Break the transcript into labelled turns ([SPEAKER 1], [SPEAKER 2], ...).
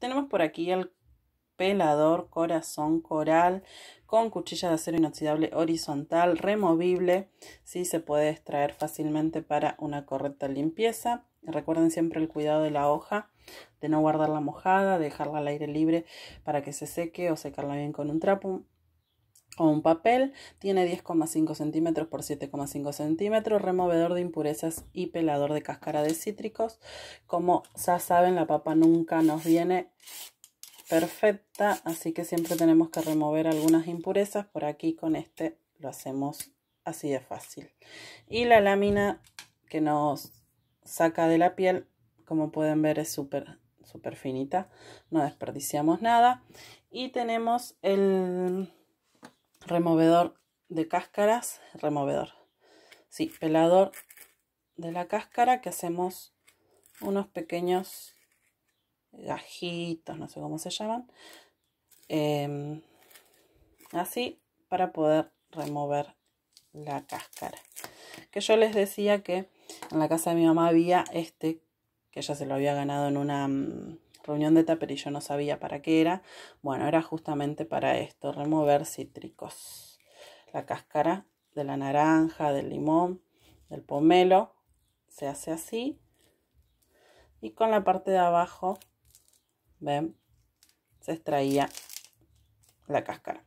[SPEAKER 1] Tenemos por aquí el pelador, corazón, coral, con cuchilla de acero inoxidable horizontal, removible, si ¿sí? se puede extraer fácilmente para una correcta limpieza. Recuerden siempre el cuidado de la hoja, de no guardarla mojada, dejarla al aire libre para que se seque o secarla bien con un trapo un papel, tiene 10,5 centímetros por 7,5 centímetros, removedor de impurezas y pelador de cáscara de cítricos. Como ya saben, la papa nunca nos viene perfecta, así que siempre tenemos que remover algunas impurezas. Por aquí con este lo hacemos así de fácil. Y la lámina que nos saca de la piel, como pueden ver, es súper súper finita, no desperdiciamos nada. Y tenemos el removedor de cáscaras, removedor, sí, pelador de la cáscara que hacemos unos pequeños gajitos, no sé cómo se llaman, em, así para poder remover la cáscara. Que yo les decía que en la casa de mi mamá había este, que ella se lo había ganado en una mm, reunión de tupper y yo no sabía para qué era. Bueno, era justamente para esto, remover cítricos. La cáscara de la naranja, del limón, del pomelo, se hace así. Y con la parte de abajo, ven, se extraía la cáscara.